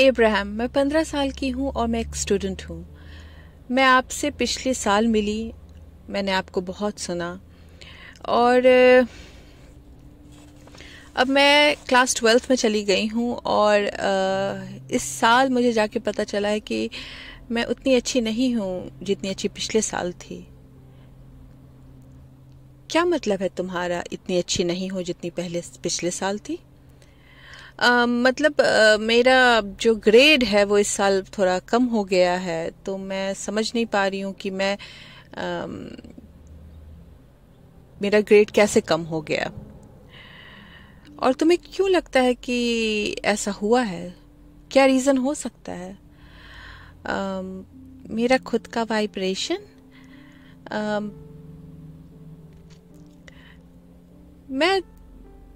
Abraham मैं पंद्रह साल की हूँ और मैं एक स्टूडेंट हूँ मैं आपसे पिछले साल मिली मैंने आपको बहुत सुना और अब मैं क्लास ट्वेल्थ में चली गई हूँ और इस साल मुझे जाके पता चला है कि मैं उतनी अच्छी नहीं हूँ जितनी अच्छी पिछले साल थी क्या मतलब है तुम्हारा इतनी अच्छी नहीं हो जितनी पहले पिछले साल थी मतलब आ, मेरा जो ग्रेड है वो इस साल थोड़ा कम हो गया है तो मैं समझ नहीं पा रही हूँ कि मैं आ, मेरा ग्रेड कैसे कम हो गया और तुम्हें क्यों लगता है कि ऐसा हुआ है क्या रीज़न हो सकता है आ, मेरा खुद का वाइब्रेशन मैं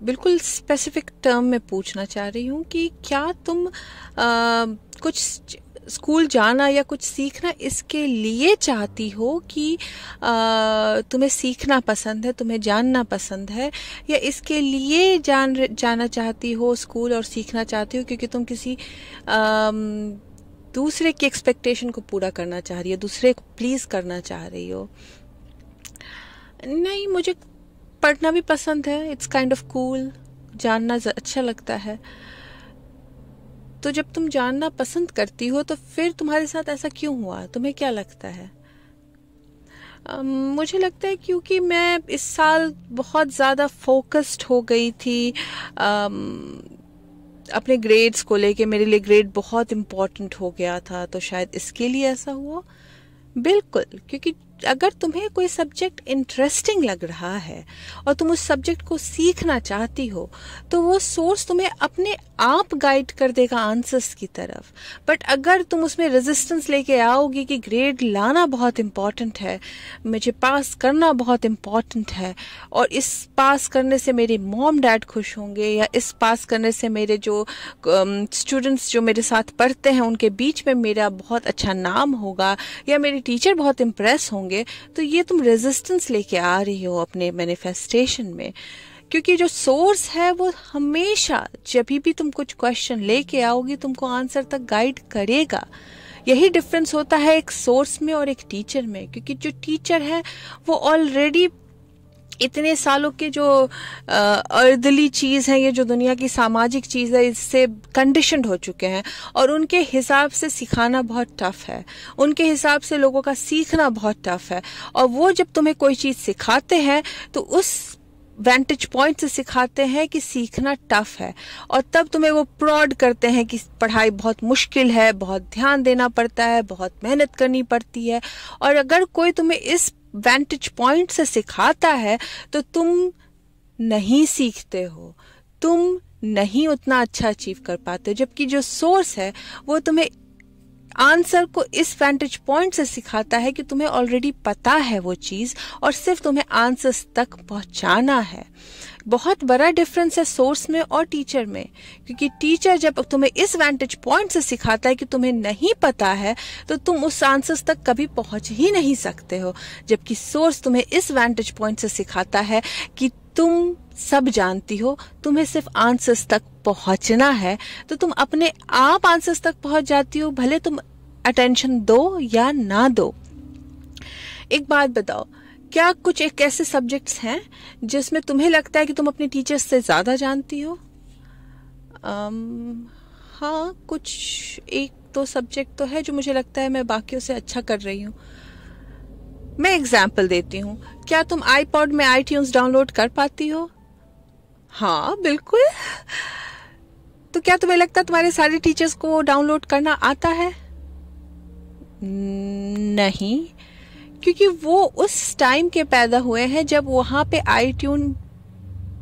बिल्कुल स्पेसिफिक टर्म में पूछना चाह रही हूँ कि क्या तुम आ, कुछ स्कूल जाना या कुछ सीखना इसके लिए चाहती हो कि आ, तुम्हें सीखना पसंद है तुम्हें जानना पसंद है या इसके लिए जान जाना चाहती हो स्कूल और सीखना चाहती हो क्योंकि तुम किसी आ, दूसरे की एक्सपेक्टेशन को पूरा करना चाह रही हो दूसरे को प्लीज़ करना चाह रही हो नहीं मुझे पढ़ना भी पसंद है इट्स काइंड ऑफ कूल जानना अच्छा लगता है तो जब तुम जानना पसंद करती हो तो फिर तुम्हारे साथ ऐसा क्यों हुआ तुम्हें क्या लगता है मुझे लगता है क्योंकि मैं इस साल बहुत ज़्यादा फोकस्ड हो गई थी अपने ग्रेड्स को लेके मेरे लिए ग्रेड बहुत इम्पॉर्टेंट हो गया था तो शायद इसके लिए ऐसा हुआ बिल्कुल क्योंकि अगर तुम्हें कोई सब्जेक्ट इंटरेस्टिंग लग रहा है और तुम उस सब्जेक्ट को सीखना चाहती हो तो वो सोर्स तुम्हें अपने आप गाइड कर देगा आंसर्स की तरफ बट अगर तुम उसमें रेजिस्टेंस लेके आओगे कि ग्रेड लाना बहुत इम्पॉर्टेंट है मुझे पास करना बहुत इम्पॉर्टेंट है और इस पास करने से मेरे मॉम डैड खुश होंगे या इस पास करने से मेरे जो स्टूडेंट्स um, जो मेरे साथ पढ़ते हैं उनके बीच में मेरा बहुत अच्छा नाम होगा या मेरे टीचर बहुत इम्प्रेस होंगे तो ये तुम रेजिस्टेंस लेके आ रही हो अपने मैनिफेस्टेशन में क्योंकि जो सोर्स है वो हमेशा जब भी तुम कुछ क्वेश्चन लेके आओगी तुमको आंसर तक गाइड करेगा यही डिफरेंस होता है एक सोर्स में और एक टीचर में क्योंकि जो टीचर है वो ऑलरेडी इतने सालों के जो अर्दली चीज़ है ये जो दुनिया की सामाजिक चीज़ है इससे कंडीशन हो चुके हैं और उनके हिसाब से सिखाना बहुत टफ है उनके हिसाब से लोगों का सीखना बहुत टफ है और वो जब तुम्हें कोई चीज़ सिखाते हैं तो उस वेंटेज पॉइंट से सिखाते हैं कि सीखना टफ है और तब तुम्हें वो प्रॉड करते हैं कि पढ़ाई बहुत मुश्किल है बहुत ध्यान देना पड़ता है बहुत मेहनत करनी पड़ती है और अगर कोई तुम्हें इस वेंटेज पॉइंट से सिखाता है तो तुम नहीं सीखते हो तुम नहीं उतना अच्छा अचीव कर पाते हो जबकि जो सोर्स है वो तुम्हें आंसर को इस वेंटेज पॉइंट से सिखाता है कि तुम्हें ऑलरेडी पता है वो चीज और सिर्फ तुम्हें आंसर्स तक पहुंचाना है बहुत बड़ा डिफरेंस है सोर्स में और टीचर में क्योंकि टीचर जब तुम्हें इस वेंटेज पॉइंट से सिखाता है कि तुम्हें नहीं पता है तो तुम उस आंसर्स तक कभी पहुंच ही नहीं सकते हो जबकि सोर्स तुम्हें इस वेंटेज पॉइंट से सिखाता है कि तुम सब जानती हो तुम्हें सिर्फ आंसर्स तक पहुंचना है तो तुम अपने आप आंसर्स तक पहुंच जाती हो भले तुम अटेंशन दो या ना दो एक बात बताओ क्या कुछ एक ऐसे सब्जेक्ट्स हैं जिसमें तुम्हें लगता है कि तुम अपने टीचर्स से ज़्यादा जानती हो um, हाँ कुछ एक तो सब्जेक्ट तो है जो मुझे लगता है मैं बाकियों से अच्छा कर रही हूँ मैं एग्जाम्पल देती हूँ क्या तुम आईपॉड में आई डाउनलोड कर पाती हो हाँ बिल्कुल तो क्या तुम्हें लगता है तुम्हारे सारे टीचर्स को डाउनलोड करना आता है नहीं क्योंकि वो उस टाइम के पैदा हुए हैं जब वहां पे आई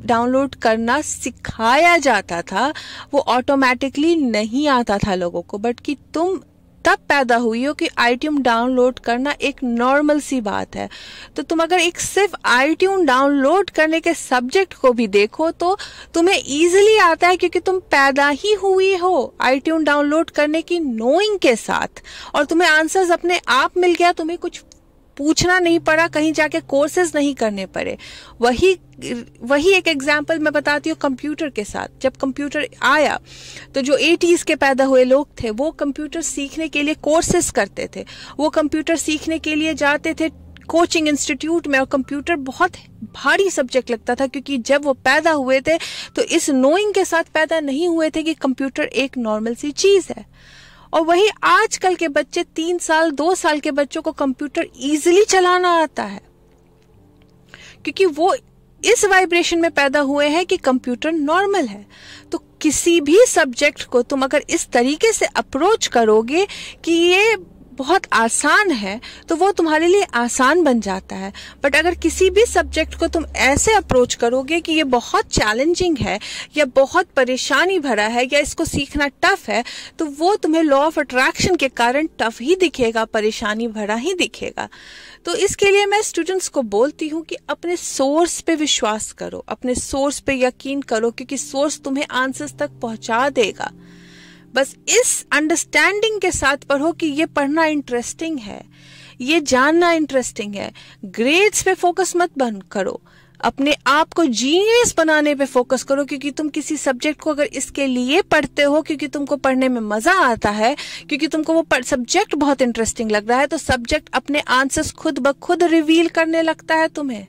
डाउनलोड करना सिखाया जाता था वो ऑटोमेटिकली नहीं आता था लोगों को बट कि तुम तब पैदा हुई हो कि आई डाउनलोड करना एक नॉर्मल सी बात है तो तुम अगर एक सिर्फ आई डाउनलोड करने के सब्जेक्ट को भी देखो तो तुम्हें ईजिली आता है क्योंकि तुम पैदा ही हुई हो आई डाउनलोड करने की नोइंग के साथ और तुम्हें आंसर्स अपने आप मिल गया तुम्हें कुछ पूछना नहीं पड़ा कहीं जाके कोर्सेज नहीं करने पड़े वही वही एक एग्जाम्पल मैं बताती हूँ कंप्यूटर के साथ जब कंप्यूटर आया तो जो एटीज के पैदा हुए लोग थे वो कंप्यूटर सीखने के लिए कोर्सेज करते थे वो कंप्यूटर सीखने के लिए जाते थे कोचिंग इंस्टीट्यूट में और कंप्यूटर बहुत भारी सब्जेक्ट लगता था क्योंकि जब वो पैदा हुए थे तो इस नोइंग के साथ पैदा नहीं हुए थे कि कंप्यूटर एक नॉर्मल सी चीज़ है और वही आजकल के बच्चे तीन साल दो साल के बच्चों को कंप्यूटर इजिली चलाना आता है क्योंकि वो इस वाइब्रेशन में पैदा हुए हैं कि कंप्यूटर नॉर्मल है तो किसी भी सब्जेक्ट को तुम अगर इस तरीके से अप्रोच करोगे कि ये बहुत आसान है तो वो तुम्हारे लिए आसान बन जाता है बट अगर किसी भी सब्जेक्ट को तुम ऐसे अप्रोच करोगे कि ये बहुत चैलेंजिंग है या बहुत परेशानी भरा है या इसको सीखना टफ है तो वो तुम्हें लॉ ऑफ अट्रैक्शन के कारण टफ ही दिखेगा परेशानी भरा ही दिखेगा तो इसके लिए मैं स्टूडेंट्स को बोलती हूँ कि अपने सोर्स पे विश्वास करो अपने सोर्स पे यकीन करो क्योंकि सोर्स तुम्हें आंसर्स तक पहुँचा देगा बस इस अंडरस्टैंडिंग के साथ पढ़ो कि ये पढ़ना इंटरेस्टिंग है ये जानना इंटरेस्टिंग है ग्रेड्स पे फोकस मत बन करो अपने आप को जीनियस बनाने पे फोकस करो क्योंकि तुम किसी सब्जेक्ट को अगर इसके लिए पढ़ते हो क्योंकि तुमको पढ़ने में मजा आता है क्योंकि तुमको वो सब्जेक्ट बहुत इंटरेस्टिंग लग रहा है तो सब्जेक्ट अपने आंसर्स खुद ब खुद रिवील करने लगता है तुम्हें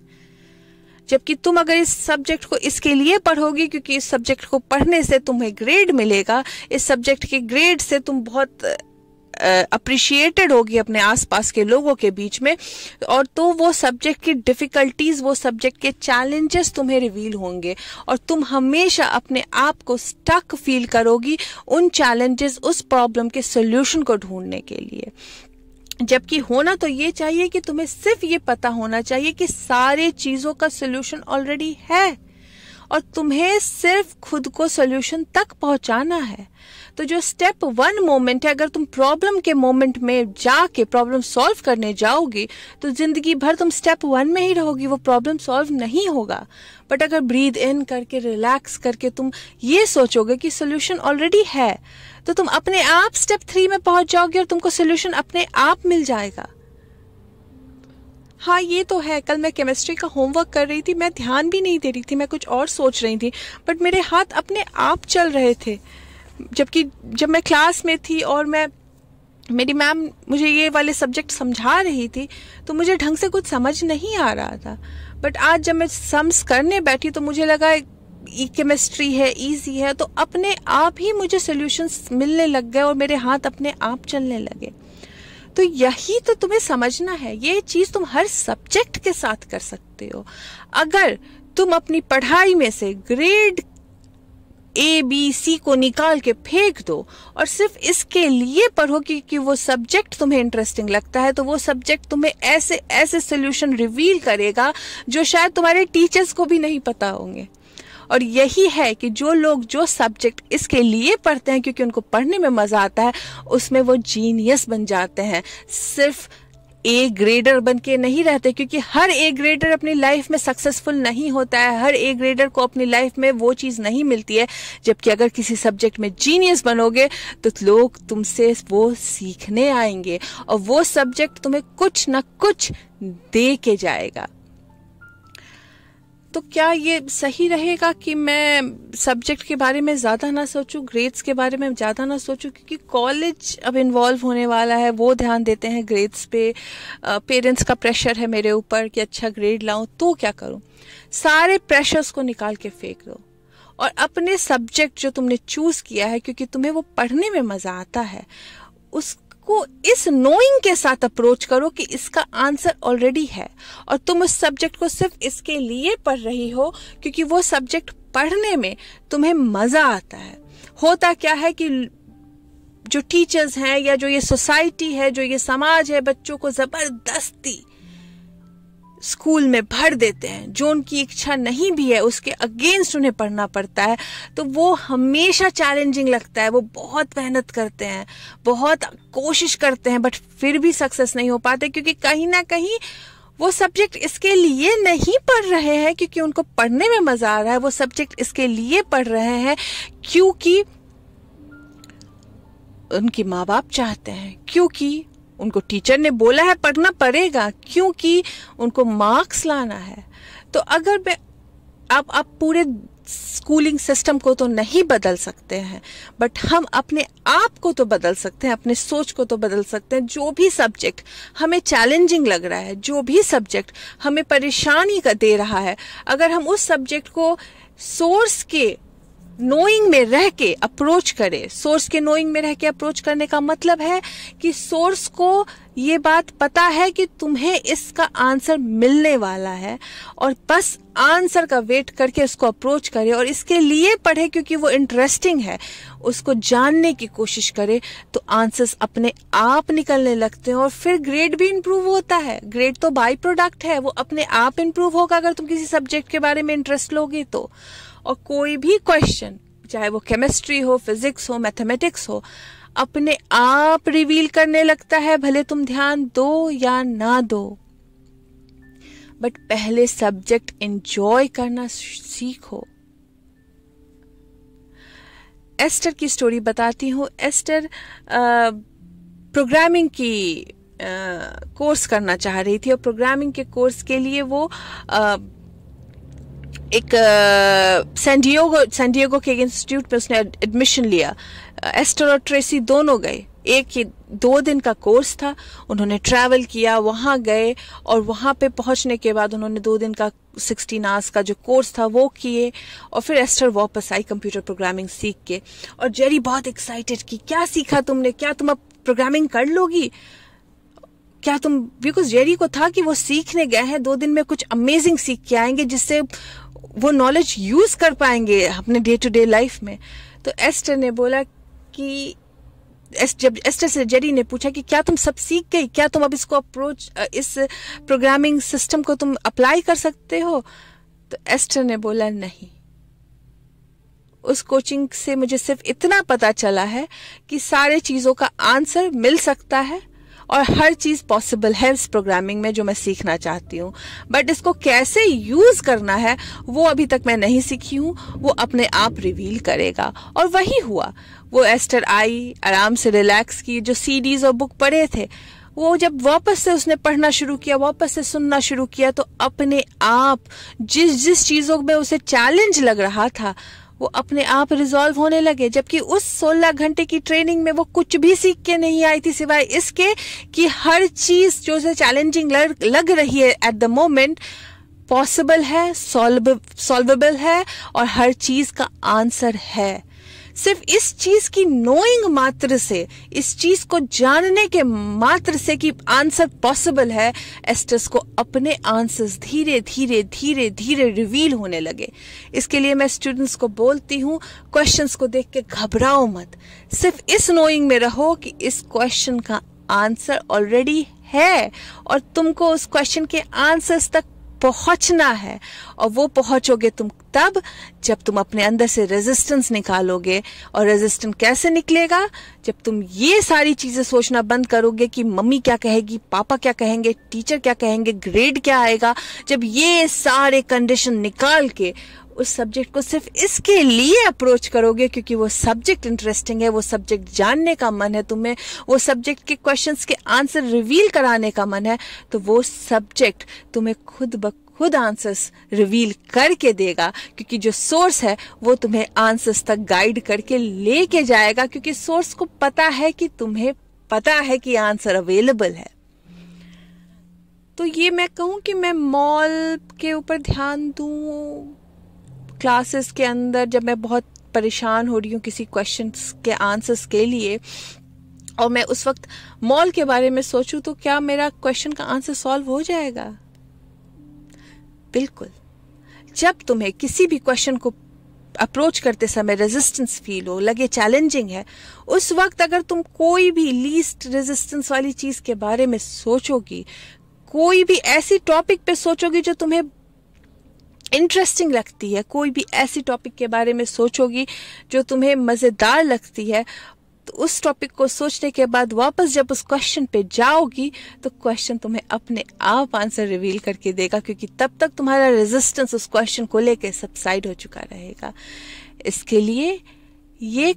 जबकि तुम अगर इस सब्जेक्ट को इसके लिए पढ़ोगी क्योंकि इस सब्जेक्ट को पढ़ने से तुम्हें ग्रेड मिलेगा इस सब्जेक्ट के ग्रेड से तुम बहुत अप्रिशिएटेड होगी अपने आसपास के लोगों के बीच में और तो वो सब्जेक्ट की डिफ़िकल्टीज वो सब्जेक्ट के चैलेंजेस तुम्हें रिवील होंगे और तुम हमेशा अपने आप को स्टक फील करोगी उन चैलेंजेस उस प्रॉब्लम के सोल्यूशन को ढूंढने के लिए जबकि होना तो ये चाहिए कि तुम्हें सिर्फ ये पता होना चाहिए कि सारे चीजों का सोल्यूशन ऑलरेडी है और तुम्हें सिर्फ खुद को सोल्यूशन तक पहुंचाना है तो जो स्टेप वन मोमेंट है अगर तुम प्रॉब्लम के मोमेंट में जाके प्रॉब्लम सॉल्व करने जाओगी तो जिंदगी भर तुम स्टेप वन में ही रहोगी वो प्रॉब्लम सॉल्व नहीं होगा बट अगर ब्रीद इन करके रिलैक्स करके तुम ये सोचोगे कि सोल्यूशन ऑलरेडी है तो तुम अपने आप स्टेप थ्री में पहुंच जाओगे और तुमको सोल्यूशन अपने आप मिल जाएगा हाँ ये तो है कल मैं केमिस्ट्री का होमवर्क कर रही थी मैं ध्यान भी नहीं दे रही थी मैं कुछ और सोच रही थी बट मेरे हाथ अपने आप चल रहे थे जबकि जब मैं क्लास में थी और मैं मेरी मैम मुझे ये वाले सब्जेक्ट समझा रही थी तो मुझे ढंग से कुछ समझ नहीं आ रहा था बट आज जब मैं सम्स करने बैठी तो मुझे लगा केमिस्ट्री है इजी है तो अपने आप ही मुझे सोल्यूशंस मिलने लग गए और मेरे हाथ अपने आप चलने लगे तो यही तो तुम्हें समझना है ये चीज तुम हर सब्जेक्ट के साथ कर सकते हो अगर तुम अपनी पढ़ाई में से ग्रेड ए बी सी को निकाल के फेंक दो और सिर्फ इसके लिए पढ़ो क्योंकि वो सब्जेक्ट तुम्हें इंटरेस्टिंग लगता है तो वो सब्जेक्ट तुम्हें ऐसे ऐसे सोल्यूशन रिवील करेगा जो शायद तुम्हारे टीचर्स को भी नहीं पता होंगे और यही है कि जो लोग जो सब्जेक्ट इसके लिए पढ़ते हैं क्योंकि उनको पढ़ने में मज़ा आता है उसमें वो जीनियस बन जाते हैं सिर्फ ए ग्रेडर बन के नहीं रहते क्योंकि हर ए ग्रेडर अपनी लाइफ में सक्सेसफुल नहीं होता है हर ए ग्रेडर को अपनी लाइफ में वो चीज़ नहीं मिलती है जबकि अगर किसी सब्जेक्ट में जीनियस बनोगे तो लोग तुमसे वो सीखने आएंगे और वो सब्जेक्ट तुम्हें कुछ ना कुछ दे के जाएगा तो क्या ये सही रहेगा कि मैं सब्जेक्ट के बारे में ज़्यादा ना सोचूं ग्रेड्स के बारे में ज़्यादा ना सोचूं क्योंकि कॉलेज अब इन्वॉल्व होने वाला है वो ध्यान देते हैं ग्रेड्स पे पेरेंट्स का प्रेशर है मेरे ऊपर कि अच्छा ग्रेड लाऊं तो क्या करूं सारे प्रेशर्स को निकाल के फेंक दो और अपने सब्जेक्ट जो तुमने चूज़ किया है क्योंकि तुम्हें वो पढ़ने में मज़ा आता है उस को इस नोइंग के साथ अप्रोच करो कि इसका आंसर ऑलरेडी है और तुम उस सब्जेक्ट को सिर्फ इसके लिए पढ़ रही हो क्योंकि वो सब्जेक्ट पढ़ने में तुम्हें मजा आता है होता क्या है कि जो टीचर्स हैं या जो ये सोसाइटी है जो ये समाज है बच्चों को जबरदस्ती स्कूल में भर देते हैं जो उनकी इच्छा नहीं भी है उसके अगेंस्ट उन्हें पढ़ना पड़ता है तो वो हमेशा चैलेंजिंग लगता है वो बहुत मेहनत करते हैं बहुत कोशिश करते हैं बट फिर भी सक्सेस नहीं हो पाते क्योंकि कहीं ना कहीं वो सब्जेक्ट इसके लिए नहीं पढ़ रहे हैं क्योंकि उनको पढ़ने में मजा आ रहा है वो सब्जेक्ट इसके लिए पढ़ रहे हैं क्योंकि उनके माँ बाप चाहते हैं क्योंकि उनको टीचर ने बोला है पढ़ना पड़ेगा क्योंकि उनको मार्क्स लाना है तो अगर मैं आप आप पूरे स्कूलिंग सिस्टम को तो नहीं बदल सकते हैं बट हम अपने आप को तो बदल सकते हैं अपने सोच को तो बदल सकते हैं जो भी सब्जेक्ट हमें चैलेंजिंग लग रहा है जो भी सब्जेक्ट हमें परेशानी का दे रहा है अगर हम उस सब्जेक्ट को सोर्स के नोइंग में रह के अप्रोच करे सोर्स के नोइंग में रह के अप्रोच करने का मतलब है कि सोर्स को ये बात पता है कि तुम्हें इसका आंसर मिलने वाला है और बस आंसर का वेट करके उसको अप्रोच करे और इसके लिए पढ़े क्योंकि वो इंटरेस्टिंग है उसको जानने की कोशिश करे तो आंसर्स अपने आप निकलने लगते हैं और फिर ग्रेड भी इंप्रूव होता है ग्रेड तो बाई प्रोडक्ट है वो अपने आप इंप्रूव होगा अगर तुम किसी सब्जेक्ट के बारे में इंटरेस्ट लोगे तो और कोई भी क्वेश्चन चाहे वो केमिस्ट्री हो फिजिक्स हो मैथमेटिक्स हो अपने आप रिवील करने लगता है भले तुम ध्यान दो या ना दो बट पहले सब्जेक्ट एंजॉय करना सीखो एस्टर की स्टोरी बताती हूँ एस्टर प्रोग्रामिंग की कोर्स करना चाह रही थी और प्रोग्रामिंग के कोर्स के लिए वो एक सैंडियोगो सैंडियोगो के इंस्टीट्यूट में उसने एडमिशन लिया एस्टर और ट्रेसी दोनों गए एक ही दो दिन का कोर्स था उन्होंने ट्रैवल किया वहाँ गए और वहाँ पे पहुँचने के बाद उन्होंने दो दिन का सिक्सटीन आवर्स का जो कोर्स था वो किए और फिर एस्टर वापस आई कंप्यूटर प्रोग्रामिंग सीख के और जेरी बहुत एक्साइटेड की क्या सीखा तुमने क्या तुम अब प्रोग्रामिंग कर लोगी क्या तुम बिकॉज जेरी को था कि वो सीखने गए हैं दो दिन में कुछ अमेजिंग सीख के आएंगे जिससे वो नॉलेज यूज़ कर पाएंगे अपने डे टू डे लाइफ में तो एस्टर ने बोला कि एस जब एस्टर से जेरी ने पूछा कि क्या तुम सब सीख गई क्या तुम अब इसको अप्रोच इस प्रोग्रामिंग सिस्टम को तुम अप्लाई कर सकते हो तो एस्टर ने बोला नहीं उस कोचिंग से मुझे सिर्फ इतना पता चला है कि सारे चीज़ों का आंसर मिल सकता है और हर चीज़ पॉसिबल है इस प्रोग्रामिंग में जो मैं सीखना चाहती हूँ बट इसको कैसे यूज़ करना है वो अभी तक मैं नहीं सीखी हूँ वो अपने आप रिवील करेगा और वही हुआ वो एस्टर आई आराम से रिलैक्स की जो सीडीज़ और बुक पढ़े थे वो जब वापस से उसने पढ़ना शुरू किया वापस से सुनना शुरू किया तो अपने आप जिस जिस चीज़ों में उसे चैलेंज लग रहा था वो अपने आप रिजॉल्व होने लगे जबकि उस 16 घंटे की ट्रेनिंग में वो कुछ भी सीख के नहीं आई थी सिवाय इसके कि हर चीज जो उसे चैलेंजिंग लग रही है एट द मोमेंट पॉसिबल है सॉल्व सॉल्वेबल है और हर चीज का आंसर है सिर्फ इस चीज की नोइंग मात्र से इस चीज को जानने के मात्र से कि आंसर पॉसिबल है एस्टर्स को अपने आंसर्स धीरे धीरे धीरे धीरे रिवील होने लगे इसके लिए मैं स्टूडेंट्स को बोलती हूँ क्वेश्चंस को देख के घबराओ मत सिर्फ इस नोइंग में रहो कि इस क्वेश्चन का आंसर ऑलरेडी है और तुमको उस क्वेश्चन के आंसर्स तक पहुंचना है और वो पहुंचोगे तुम तब जब तुम अपने अंदर से रेजिस्टेंस निकालोगे और रेजिस्टेंस कैसे निकलेगा जब तुम ये सारी चीजें सोचना बंद करोगे कि मम्मी क्या कहेगी पापा क्या कहेंगे टीचर क्या कहेंगे ग्रेड क्या आएगा जब ये सारे कंडीशन निकाल के उस सब्जेक्ट को सिर्फ इसके लिए अप्रोच करोगे क्योंकि वो सब्जेक्ट इंटरेस्टिंग है वो सब्जेक्ट जानने का मन है तुम्हें वो सब्जेक्ट के क्वेश्चंस के आंसर रिवील कराने का मन है तो वो सब्जेक्ट तुम्हें खुद ब खुद आंसर्स रिवील करके देगा क्योंकि जो सोर्स है वो तुम्हें आंसर्स तक गाइड करके लेके जाएगा क्योंकि सोर्स को पता है कि तुम्हें पता है कि आंसर अवेलेबल है तो ये मैं कहूँ कि मैं मॉल के ऊपर ध्यान दूँ क्लासेस के अंदर जब मैं बहुत परेशान हो रही हूँ किसी क्वेश्चन के आंसर्स के लिए और मैं उस वक्त मॉल के बारे में सोचूं तो क्या मेरा क्वेश्चन का आंसर सॉल्व हो जाएगा बिल्कुल जब तुम्हें किसी भी क्वेश्चन को अप्रोच करते समय रेजिस्टेंस फील हो लगे चैलेंजिंग है उस वक्त अगर तुम कोई भी लीस्ट रेजिस्टेंस वाली चीज के बारे में सोचोगी कोई भी ऐसी टॉपिक पे सोचोगी जो तुम्हें इंटरेस्टिंग लगती है कोई भी ऐसी टॉपिक के बारे में सोचोगी जो तुम्हें मज़ेदार लगती है तो उस टॉपिक को सोचने के बाद वापस जब उस क्वेश्चन पे जाओगी तो क्वेश्चन तुम्हें अपने आप आंसर रिवील करके देगा क्योंकि तब तक तुम्हारा रेजिस्टेंस उस क्वेश्चन को लेके सबसाइड हो चुका रहेगा इसके लिए ये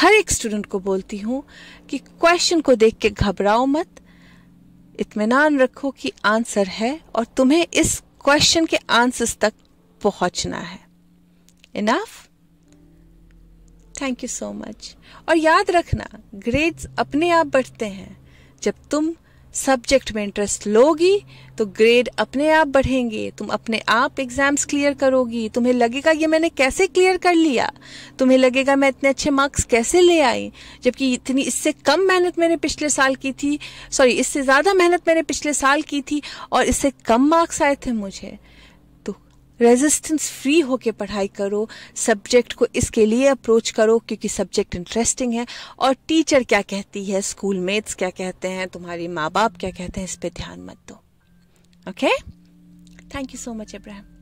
हर एक स्टूडेंट को बोलती हूँ कि क्वेश्चन को देख के घबराओ मत इतमान रखो कि आंसर है और तुम्हें इस क्वेश्चन के आंसर्स तक पहुंचना है enough thank you so much और याद रखना ग्रेड्स अपने आप बढ़ते हैं जब तुम सब्जेक्ट में इंटरेस्ट लोगी तो ग्रेड अपने आप बढ़ेंगे तुम अपने आप एग्जाम्स क्लियर करोगी तुम्हें लगेगा ये मैंने कैसे क्लियर कर लिया तुम्हें लगेगा मैं इतने अच्छे मार्क्स कैसे ले आई जबकि इतनी इससे कम मेहनत मैंने पिछले साल की थी सॉरी इससे ज़्यादा मेहनत मैंने पिछले साल की थी और इससे कम मार्क्स आए थे मुझे रेजिस्टेंस फ्री होके पढ़ाई करो सब्जेक्ट को इसके लिए अप्रोच करो क्योंकि सब्जेक्ट इंटरेस्टिंग है और टीचर क्या कहती है स्कूल मेट्स क्या कहते हैं तुम्हारे माँ बाप क्या कहते हैं इस पर ध्यान मत दो okay thank you so much Ibrahim